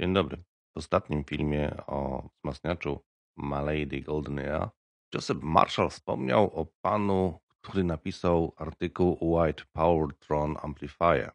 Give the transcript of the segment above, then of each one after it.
Dzień dobry. W ostatnim filmie o wzmacniaczu Malady Golden Era Joseph Marshall wspomniał o panu, który napisał artykuł White Power Tron Amplifier.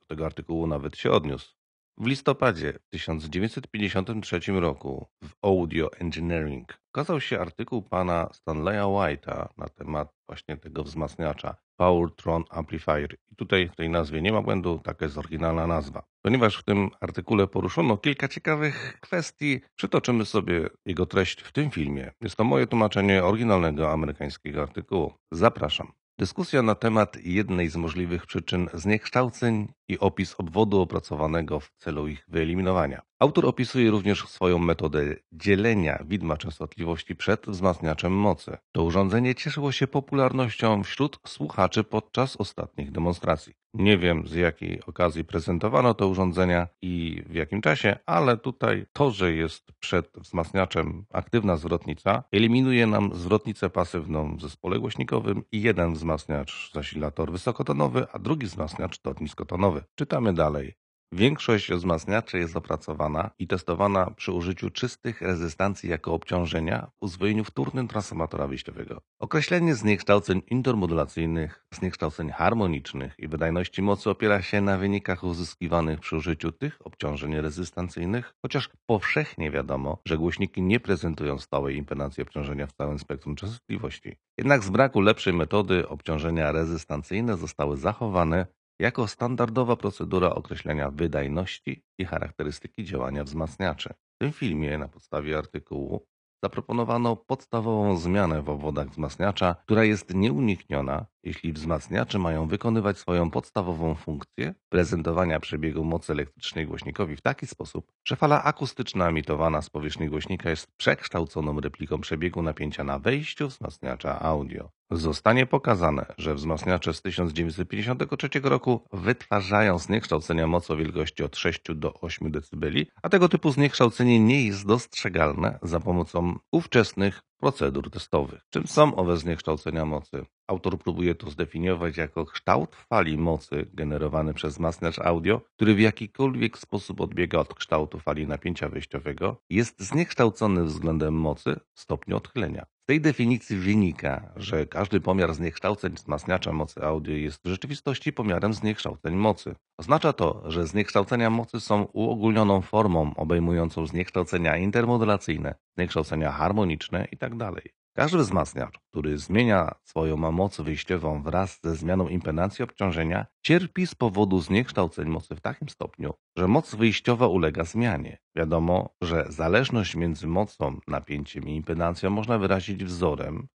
Do tego artykułu nawet się odniósł. W listopadzie 1953 roku w Audio Engineering ukazał się artykuł pana Stanleya White'a na temat właśnie tego wzmacniacza Powertron Amplifier. I tutaj w tej nazwie nie ma błędu, taka jest oryginalna nazwa. Ponieważ w tym artykule poruszono kilka ciekawych kwestii, przytoczymy sobie jego treść w tym filmie. Jest to moje tłumaczenie oryginalnego amerykańskiego artykułu. Zapraszam. Dyskusja na temat jednej z możliwych przyczyn zniekształceń i opis obwodu opracowanego w celu ich wyeliminowania. Autor opisuje również swoją metodę dzielenia widma częstotliwości przed wzmacniaczem mocy. To urządzenie cieszyło się popularnością wśród słuchaczy podczas ostatnich demonstracji. Nie wiem z jakiej okazji prezentowano te urządzenia i w jakim czasie, ale tutaj to, że jest przed wzmacniaczem aktywna zwrotnica, eliminuje nam zwrotnicę pasywną w zespole głośnikowym i jeden wzmacniacz zasilator wysokotonowy, a drugi wzmacniacz to niskotonowy. Czytamy dalej. Większość wzmacniaczy jest opracowana i testowana przy użyciu czystych rezystancji jako obciążenia w uzwojeniu wtórnym transformatora wyjściowego. Określenie zniekształceń intermodulacyjnych, zniekształceń harmonicznych i wydajności mocy opiera się na wynikach uzyskiwanych przy użyciu tych obciążeń rezystancyjnych, chociaż powszechnie wiadomo, że głośniki nie prezentują stałej impedancji obciążenia w całym spektrum częstotliwości. Jednak z braku lepszej metody obciążenia rezystancyjne zostały zachowane jako standardowa procedura określenia wydajności i charakterystyki działania wzmacniaczy. W tym filmie na podstawie artykułu zaproponowano podstawową zmianę w obwodach wzmacniacza, która jest nieunikniona, jeśli wzmacniacze mają wykonywać swoją podstawową funkcję prezentowania przebiegu mocy elektrycznej głośnikowi w taki sposób, że fala akustyczna emitowana z powierzchni głośnika jest przekształconą repliką przebiegu napięcia na wejściu wzmacniacza audio. Zostanie pokazane, że wzmacniacze z 1953 roku wytwarzają zniekształcenia mocy o wielkości od 6 do 8 dB, a tego typu zniekształcenie nie jest dostrzegalne za pomocą ówczesnych procedur testowych. Czym są owe zniekształcenia mocy? Autor próbuje to zdefiniować jako kształt fali mocy generowany przez masnierz audio, który w jakikolwiek sposób odbiega od kształtu fali napięcia wyjściowego, jest zniekształcony względem mocy w stopniu odchylenia. Z tej definicji wynika, że każdy pomiar zniekształceń wzmacniacza mocy audio jest w rzeczywistości pomiarem zniekształceń mocy. Oznacza to, że zniekształcenia mocy są uogólnioną formą obejmującą zniekształcenia intermodulacyjne, zniekształcenia harmoniczne itd. Tak tak dalej. Każdy wzmacniacz, który zmienia swoją moc wyjściową wraz ze zmianą impedancji obciążenia, cierpi z powodu zniekształceń mocy w takim stopniu, że moc wyjściowa ulega zmianie. Wiadomo, że zależność między mocą, napięciem i impedancją można wyrazić wzorem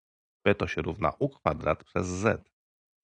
P to się równa U kwadrat przez Z,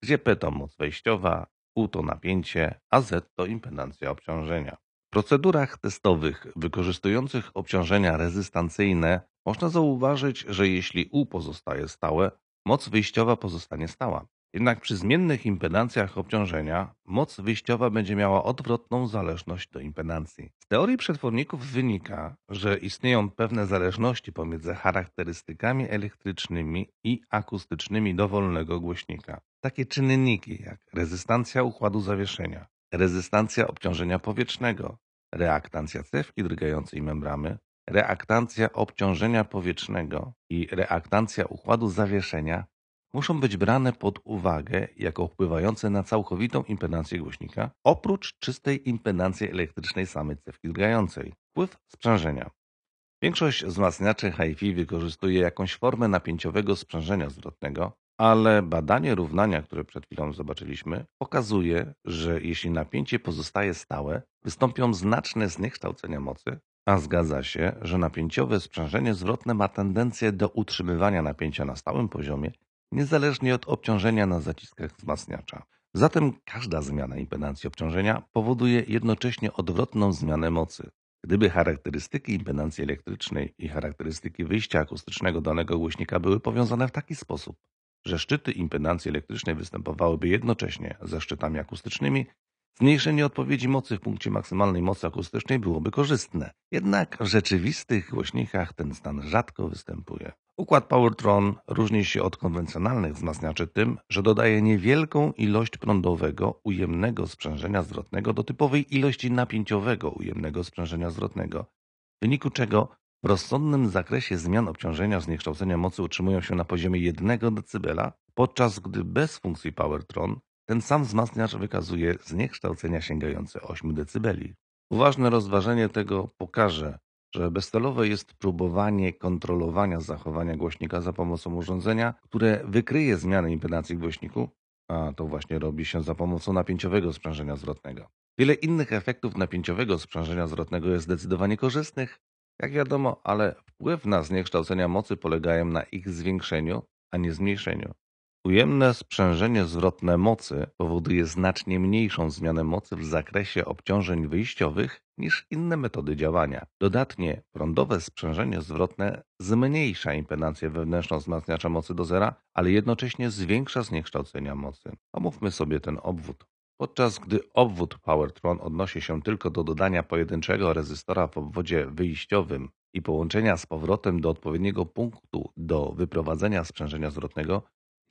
gdzie P to moc wejściowa, U to napięcie, a Z to impedancja obciążenia. W procedurach testowych wykorzystujących obciążenia rezystancyjne można zauważyć, że jeśli U pozostaje stałe, moc wyjściowa pozostanie stała. Jednak przy zmiennych impedancjach obciążenia moc wyjściowa będzie miała odwrotną zależność do impedancji. Z teorii przetworników wynika, że istnieją pewne zależności pomiędzy charakterystykami elektrycznymi i akustycznymi dowolnego głośnika. Takie czynniki jak rezystancja układu zawieszenia, rezystancja obciążenia powietrznego, reaktancja cewki drgającej membramy, reaktancja obciążenia powietrznego i reaktancja układu zawieszenia muszą być brane pod uwagę jako wpływające na całkowitą impedancję głośnika, oprócz czystej impedancji elektrycznej samej cewki drgającej. Wpływ sprzężenia. Większość wzmacniaczy HiFi wykorzystuje jakąś formę napięciowego sprzężenia zwrotnego, ale badanie równania, które przed chwilą zobaczyliśmy, pokazuje, że jeśli napięcie pozostaje stałe, wystąpią znaczne zniekształcenia mocy, a zgadza się, że napięciowe sprzężenie zwrotne ma tendencję do utrzymywania napięcia na stałym poziomie, niezależnie od obciążenia na zaciskach wzmacniacza. Zatem każda zmiana impedancji obciążenia powoduje jednocześnie odwrotną zmianę mocy. Gdyby charakterystyki impedancji elektrycznej i charakterystyki wyjścia akustycznego danego głośnika były powiązane w taki sposób, że szczyty impedancji elektrycznej występowałyby jednocześnie ze szczytami akustycznymi Zmniejszenie odpowiedzi mocy w punkcie maksymalnej mocy akustycznej byłoby korzystne. Jednak w rzeczywistych głośnikach ten stan rzadko występuje. Układ Powertron różni się od konwencjonalnych wzmacniaczy tym, że dodaje niewielką ilość prądowego ujemnego sprzężenia zwrotnego do typowej ilości napięciowego ujemnego sprzężenia zwrotnego, w wyniku czego w rozsądnym zakresie zmian obciążenia zniekształcenia mocy utrzymują się na poziomie 1 dB, podczas gdy bez funkcji Powertron ten sam wzmacniacz wykazuje zniekształcenia sięgające 8 dB. Uważne rozważenie tego pokaże, że bezcelowe jest próbowanie kontrolowania zachowania głośnika za pomocą urządzenia, które wykryje zmiany impedancji głośniku, a to właśnie robi się za pomocą napięciowego sprzężenia zwrotnego. Wiele innych efektów napięciowego sprzężenia zwrotnego jest zdecydowanie korzystnych, jak wiadomo, ale wpływ na zniekształcenia mocy polegają na ich zwiększeniu, a nie zmniejszeniu. Ujemne sprzężenie zwrotne mocy powoduje znacznie mniejszą zmianę mocy w zakresie obciążeń wyjściowych niż inne metody działania. Dodatnie prądowe sprzężenie zwrotne zmniejsza impedancję wewnętrzną wzmacniacza mocy do zera, ale jednocześnie zwiększa zniekształcenia mocy. Omówmy sobie ten obwód. Podczas gdy obwód Powertron odnosi się tylko do dodania pojedynczego rezystora w obwodzie wyjściowym i połączenia z powrotem do odpowiedniego punktu do wyprowadzenia sprzężenia zwrotnego,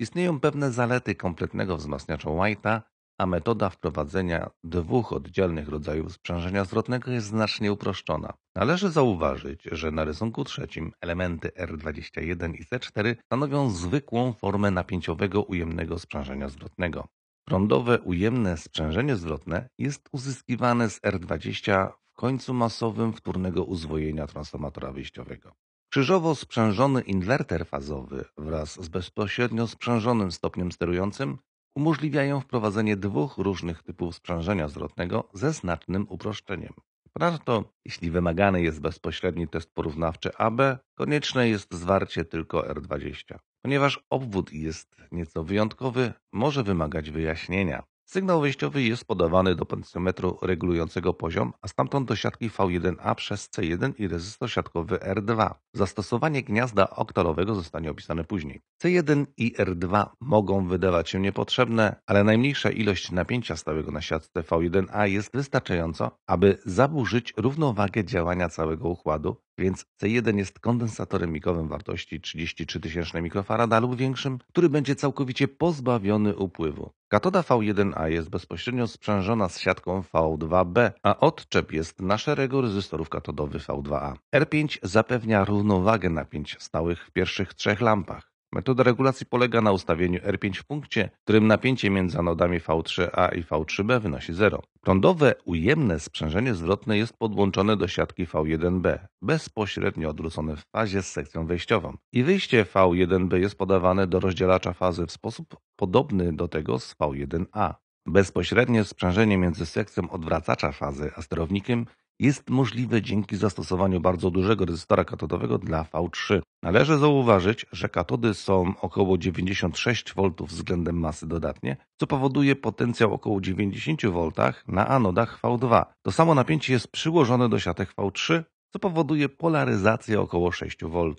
Istnieją pewne zalety kompletnego wzmacniacza White'a, a metoda wprowadzenia dwóch oddzielnych rodzajów sprzężenia zwrotnego jest znacznie uproszczona. Należy zauważyć, że na rysunku trzecim elementy R21 i C4 stanowią zwykłą formę napięciowego ujemnego sprzężenia zwrotnego. Prądowe ujemne sprzężenie zwrotne jest uzyskiwane z R20 w końcu masowym wtórnego uzwojenia transformatora wyjściowego. Krzyżowo sprzężony inwerter fazowy wraz z bezpośrednio sprzężonym stopniem sterującym umożliwiają wprowadzenie dwóch różnych typów sprzężenia zwrotnego ze znacznym uproszczeniem. Ponadto, jeśli wymagany jest bezpośredni test porównawczy AB, konieczne jest zwarcie tylko R20. Ponieważ obwód jest nieco wyjątkowy, może wymagać wyjaśnienia. Sygnał wyjściowy jest podawany do potencjometru regulującego poziom, a stamtąd do siatki V1A przez C1 i rezystor siatkowy R2. Zastosowanie gniazda oktalowego zostanie opisane później. C1 i R2 mogą wydawać się niepotrzebne, ale najmniejsza ilość napięcia stałego na siatce V1A jest wystarczająco, aby zaburzyć równowagę działania całego układu, więc C1 jest kondensatorem mikowym wartości 33 tysięczne mikrofarada lub większym, który będzie całkowicie pozbawiony upływu. Katoda V1A jest bezpośrednio sprzężona z siatką V2B, a odczep jest na szeregu rezystorów katodowy V2A. R5 zapewnia równowagę napięć stałych w pierwszych trzech lampach. Metoda regulacji polega na ustawieniu R5 w punkcie, w którym napięcie między anodami V3A i V3B wynosi 0. Prądowe ujemne sprzężenie zwrotne jest podłączone do siatki V1B, bezpośrednio odwrócone w fazie z sekcją wejściową. I wyjście V1B jest podawane do rozdzielacza fazy w sposób podobny do tego z V1A. Bezpośrednie sprzężenie między sekcją odwracacza fazy a sterownikiem jest możliwe dzięki zastosowaniu bardzo dużego rezystora katodowego dla V3. Należy zauważyć, że katody są około 96 V względem masy dodatnie, co powoduje potencjał około 90 V na anodach V2. To samo napięcie jest przyłożone do siatek V3, co powoduje polaryzację około 6 V.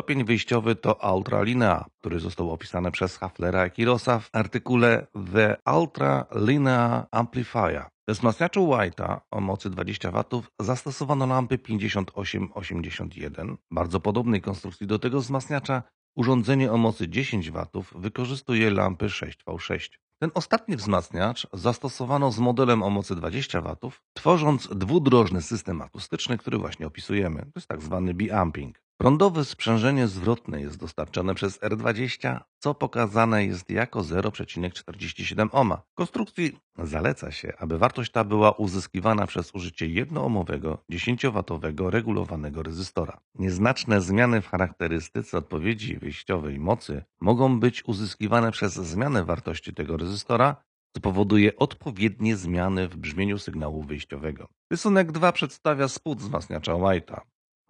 Stopień wyjściowy to ultralinea, który został opisany przez Haflera i Kirosa w artykule The Ultra Linea Amplifier. We wzmacniaczu White'a o mocy 20 W zastosowano lampy 5881. Bardzo podobnej konstrukcji do tego wzmacniacza urządzenie o mocy 10 W wykorzystuje lampy 6V6. Ten ostatni wzmacniacz zastosowano z modelem o mocy 20 W, tworząc dwudrożny system akustyczny, który właśnie opisujemy. To jest tak zwany biamping. Prądowe sprzężenie zwrotne jest dostarczane przez R20, co pokazane jest jako 0,47 ohma. Konstrukcji zaleca się, aby wartość ta była uzyskiwana przez użycie jednoomowego 10W regulowanego rezystora. Nieznaczne zmiany w charakterystyce odpowiedzi wyjściowej mocy mogą być uzyskiwane przez zmianę wartości tego rezystora, co powoduje odpowiednie zmiany w brzmieniu sygnału wyjściowego. Rysunek 2 przedstawia spód wzmacniacza White'a.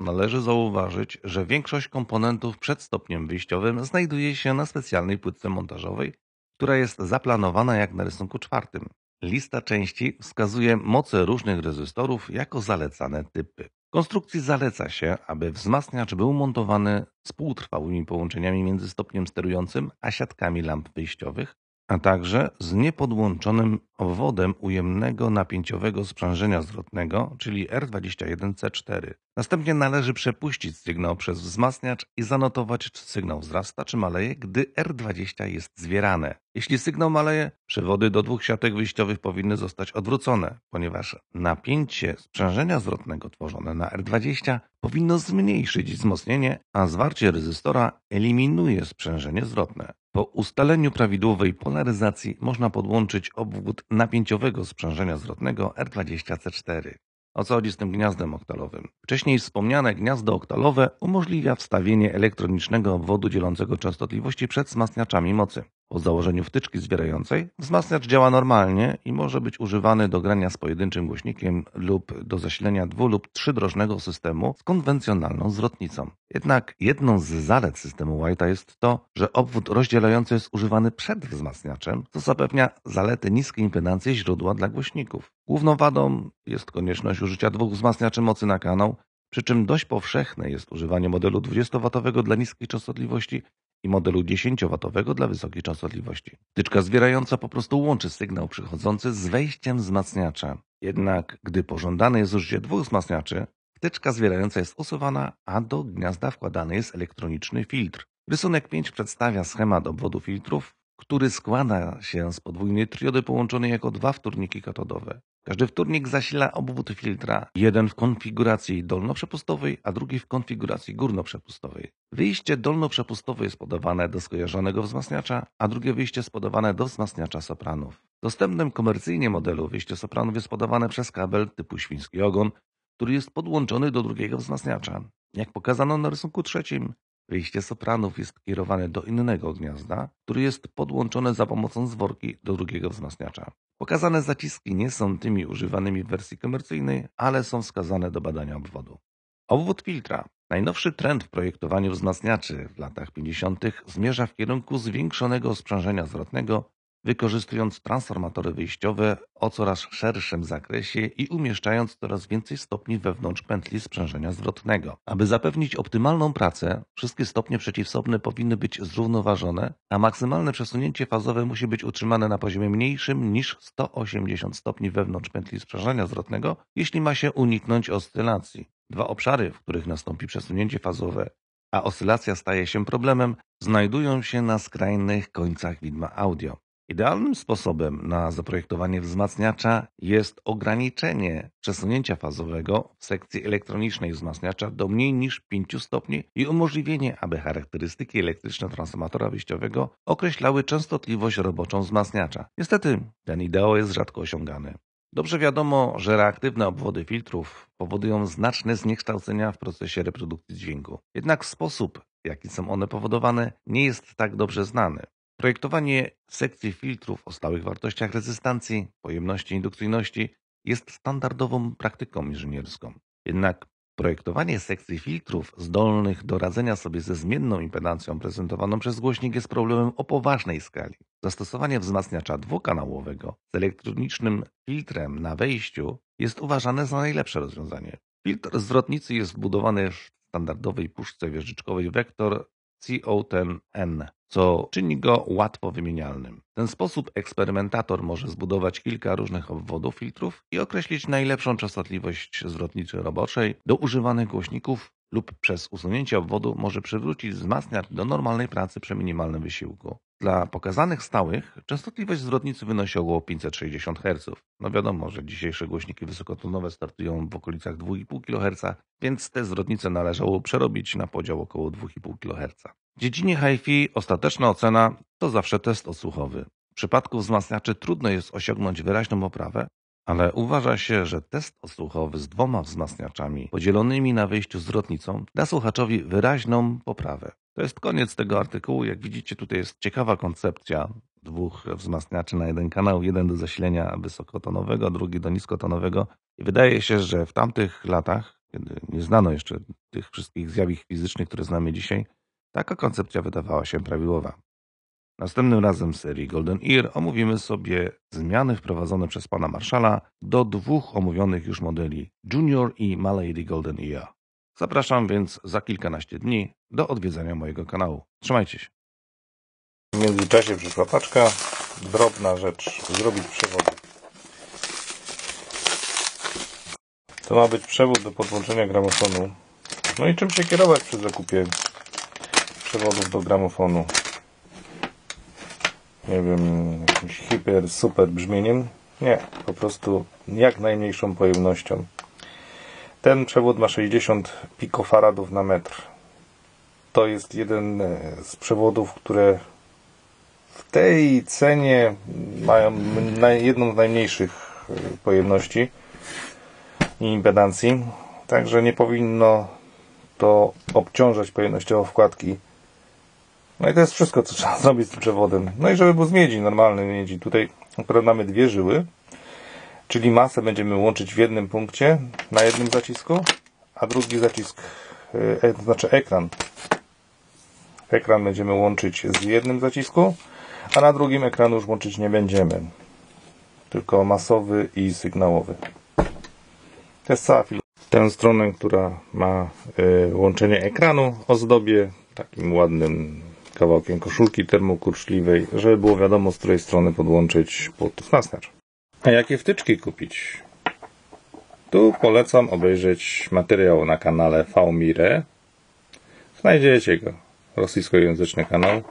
Należy zauważyć, że większość komponentów przed stopniem wyjściowym znajduje się na specjalnej płytce montażowej, która jest zaplanowana jak na rysunku czwartym. Lista części wskazuje moce różnych rezystorów jako zalecane typy. Konstrukcji zaleca się, aby wzmacniacz był montowany z półtrwałymi połączeniami między stopniem sterującym a siatkami lamp wyjściowych a także z niepodłączonym obwodem ujemnego napięciowego sprzężenia zwrotnego, czyli R21C4. Następnie należy przepuścić sygnał przez wzmacniacz i zanotować, czy sygnał wzrasta, czy maleje, gdy R20 jest zwierane. Jeśli sygnał maleje, przewody do dwóch siatek wyjściowych powinny zostać odwrócone, ponieważ napięcie sprzężenia zwrotnego tworzone na R20 powinno zmniejszyć wzmocnienie, a zwarcie rezystora eliminuje sprzężenie zwrotne. Po ustaleniu prawidłowej polaryzacji można podłączyć obwód napięciowego sprzężenia zwrotnego R20C4. O co chodzi z tym gniazdem oktalowym? Wcześniej wspomniane gniazdo oktalowe umożliwia wstawienie elektronicznego obwodu dzielącego częstotliwości przed wzmacniaczami mocy. Po założeniu wtyczki zwierającej wzmacniacz działa normalnie i może być używany do grania z pojedynczym głośnikiem lub do zasilenia dwu- lub trzydrożnego systemu z konwencjonalną zwrotnicą. Jednak jedną z zalet systemu White'a jest to, że obwód rozdzielający jest używany przed wzmacniaczem, co zapewnia zalety niskiej impedancji źródła dla głośników. Główną wadą jest konieczność użycia dwóch wzmacniaczy mocy na kanał, przy czym dość powszechne jest używanie modelu 20W dla niskiej częstotliwości i modelu 10W dla wysokiej częstotliwości. Tyczka zwierająca po prostu łączy sygnał przychodzący z wejściem wzmacniacza. Jednak gdy pożądane jest użycie dwóch wzmacniaczy, wtyczka zwierająca jest usuwana, a do gniazda wkładany jest elektroniczny filtr. Rysunek 5 przedstawia schemat obwodu filtrów, który składa się z podwójnej triody połączonej jako dwa wtórniki katodowe. Każdy wtórnik zasila obwód filtra, jeden w konfiguracji dolnoprzepustowej, a drugi w konfiguracji górnoprzepustowej. Wyjście dolnoprzepustowe jest podawane do skojarzonego wzmacniacza, a drugie wyjście jest podawane do wzmacniacza sopranów. W dostępnym komercyjnie modelu wyjście sopranów jest podawane przez kabel typu świński ogon, który jest podłączony do drugiego wzmacniacza. Jak pokazano na rysunku trzecim, Wyjście sopranów jest kierowane do innego gniazda, który jest podłączone za pomocą zworki do drugiego wzmacniacza. Pokazane zaciski nie są tymi używanymi w wersji komercyjnej, ale są wskazane do badania obwodu. Obwód filtra. Najnowszy trend w projektowaniu wzmacniaczy w latach 50. zmierza w kierunku zwiększonego sprzężenia zwrotnego wykorzystując transformatory wyjściowe o coraz szerszym zakresie i umieszczając coraz więcej stopni wewnątrz pętli sprzężenia zwrotnego. Aby zapewnić optymalną pracę, wszystkie stopnie przeciwsobne powinny być zrównoważone, a maksymalne przesunięcie fazowe musi być utrzymane na poziomie mniejszym niż 180 stopni wewnątrz pętli sprzężenia zwrotnego, jeśli ma się uniknąć oscylacji. Dwa obszary, w których nastąpi przesunięcie fazowe, a oscylacja staje się problemem, znajdują się na skrajnych końcach widma audio. Idealnym sposobem na zaprojektowanie wzmacniacza jest ograniczenie przesunięcia fazowego w sekcji elektronicznej wzmacniacza do mniej niż 5 stopni i umożliwienie, aby charakterystyki elektryczne transformatora wyjściowego określały częstotliwość roboczą wzmacniacza. Niestety ten ideał jest rzadko osiągany. Dobrze wiadomo, że reaktywne obwody filtrów powodują znaczne zniekształcenia w procesie reprodukcji dźwięku. Jednak sposób, w jaki są one powodowane, nie jest tak dobrze znany. Projektowanie sekcji filtrów o stałych wartościach rezystancji, pojemności, indukcyjności jest standardową praktyką inżynierską. Jednak projektowanie sekcji filtrów zdolnych do radzenia sobie ze zmienną impedancją prezentowaną przez głośnik jest problemem o poważnej skali. Zastosowanie wzmacniacza dwukanałowego z elektronicznym filtrem na wejściu jest uważane za najlepsze rozwiązanie. Filtr zwrotnicy jest wbudowany w standardowej puszce wieżyczkowej Vector CO10N co czyni go łatwo wymienialnym. W ten sposób eksperymentator może zbudować kilka różnych obwodów filtrów i określić najlepszą częstotliwość zwrotniczy roboczej do używanych głośników lub przez usunięcie obwodu może przywrócić wzmacniacz do normalnej pracy przy minimalnym wysiłku. Dla pokazanych stałych częstotliwość zwrotnicy wynosi około 560 Hz. No wiadomo, że dzisiejsze głośniki wysokotonowe startują w okolicach 2,5 kHz, więc te zwrotnice należało przerobić na podział około 2,5 kHz. W dziedzinie HiFi ostateczna ocena to zawsze test odsłuchowy. W przypadku wzmacniaczy trudno jest osiągnąć wyraźną poprawę, ale uważa się, że test odsłuchowy z dwoma wzmacniaczami podzielonymi na wyjściu zwrotnicą da słuchaczowi wyraźną poprawę. To jest koniec tego artykułu. Jak widzicie, tutaj jest ciekawa koncepcja dwóch wzmacniaczy na jeden kanał, jeden do zasilenia wysokotonowego, drugi do niskotonowego. I wydaje się, że w tamtych latach, kiedy nie znano jeszcze tych wszystkich zjawisk fizycznych, które znamy dzisiaj, taka koncepcja wydawała się prawidłowa. Następnym razem w serii Golden Ear omówimy sobie zmiany wprowadzone przez pana Marszala do dwóch omówionych już modeli Junior i Malady Golden Ear. Zapraszam więc za kilkanaście dni do odwiedzenia mojego kanału. Trzymajcie się. W międzyczasie przyszła paczka. Drobna rzecz. Zrobić przewody. To ma być przewód do podłączenia gramofonu. No i czym się kierować przy zakupie przewodów do gramofonu? nie wiem, jakimś hiper, super brzmieniem. Nie, po prostu jak najmniejszą pojemnością. Ten przewód ma 60 pikofaradów na metr. To jest jeden e, z przewodów, które w tej cenie mają jedną z najmniejszych e, pojemności i impedancji. Także nie powinno to obciążać pojemnościowo wkładki no i to jest wszystko, co trzeba zrobić z tym przewodem. No i żeby był z miedzi, normalny miedzi. Tutaj akurat mamy dwie żyły, czyli masę będziemy łączyć w jednym punkcie, na jednym zacisku, a drugi zacisk, e, e to znaczy ekran. Ekran będziemy łączyć z jednym zacisku, a na drugim ekranu już łączyć nie będziemy. Tylko masowy i sygnałowy. To jest cała filozofia. Tę stronę, która ma y, łączenie ekranu, ozdobię takim ładnym kawałkiem koszulki termokurczliwej, żeby było wiadomo, z której strony podłączyć pod wzmacniacz. A jakie wtyczki kupić? Tu polecam obejrzeć materiał na kanale VMire. Znajdziecie go. Rosyjskojęzyczny kanał.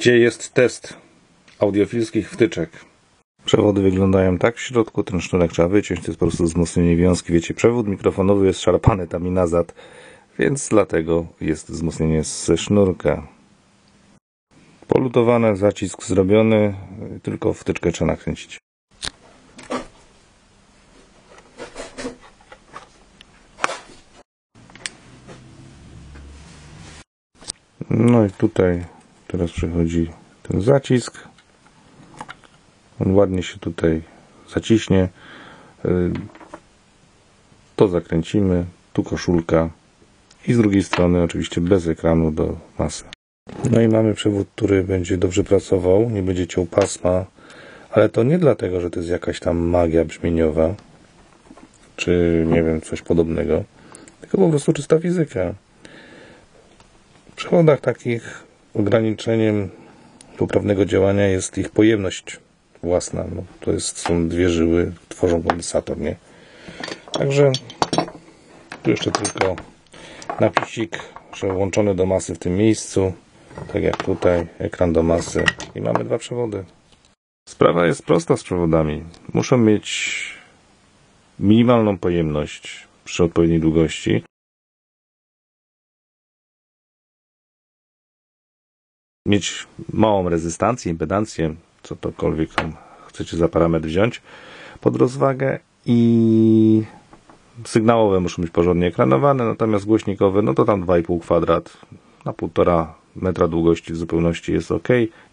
Gdzie jest test audiofilskich wtyczek? Przewody wyglądają tak w środku, ten sznurek trzeba wyciąć, to jest po prostu wzmocnienie wiązki. Wiecie, przewód mikrofonowy jest szarpany tam i nazad więc dlatego jest wzmocnienie ze sznurka. Polutowane, zacisk zrobiony, tylko wtyczkę trzeba nakręcić. No i tutaj teraz przychodzi ten zacisk. On ładnie się tutaj zaciśnie. Y, to zakręcimy. Tu koszulka i z drugiej strony oczywiście bez ekranu do masy. No i mamy przewód, który będzie dobrze pracował, nie będzie ciął pasma, ale to nie dlatego, że to jest jakaś tam magia brzmieniowa, czy nie wiem, coś podobnego, tylko po prostu czysta fizyka. W przewodach takich ograniczeniem poprawnego działania jest ich pojemność własna. No, to jest, są dwie żyły, tworzą kondensator, nie? Także tu jeszcze tylko napisik przełączony do masy w tym miejscu tak jak tutaj, ekran do masy i mamy dwa przewody sprawa jest prosta z przewodami muszą mieć minimalną pojemność przy odpowiedniej długości mieć małą rezystancję, impedancję co tokolwiek tam chcecie za parametr wziąć pod rozwagę i Sygnałowe muszą być porządnie ekranowane, natomiast głośnikowe, no to tam 2,5 kwadrat na 1,5 metra długości w zupełności jest ok,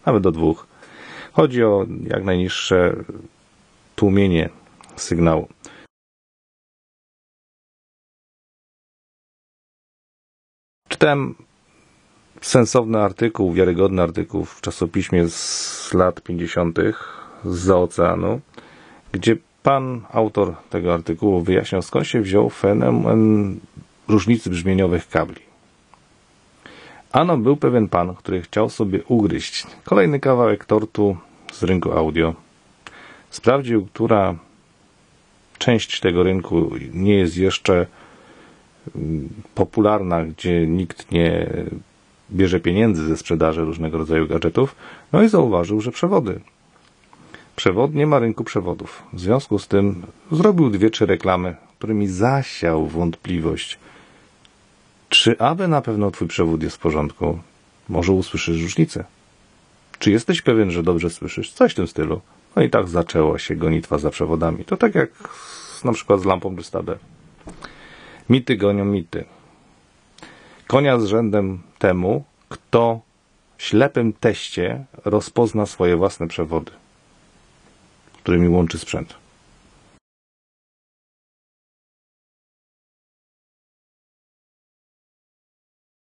nawet do dwóch. Chodzi o jak najniższe tłumienie sygnału. Czytałem sensowny artykuł, wiarygodny artykuł w czasopiśmie z lat 50. z oceanu, gdzie Pan autor tego artykułu wyjaśniał, skąd się wziął fenomen różnicy brzmieniowych kabli. Ano był pewien pan, który chciał sobie ugryźć kolejny kawałek tortu z rynku audio. Sprawdził, która część tego rynku nie jest jeszcze mm, popularna, gdzie nikt nie bierze pieniędzy ze sprzedaży różnego rodzaju gadżetów, no i zauważył, że przewody Przewod nie ma rynku przewodów. W związku z tym zrobił dwie, trzy reklamy, którymi zasiał wątpliwość. Czy aby na pewno twój przewód jest w porządku? Może usłyszysz różnicę. Czy jesteś pewien, że dobrze słyszysz? Coś w tym stylu. No i tak zaczęła się gonitwa za przewodami. To tak jak na przykład z lampą Brystabę. Mity gonią mity. Konia z rzędem temu, kto w ślepym teście rozpozna swoje własne przewody którymi łączy sprzęt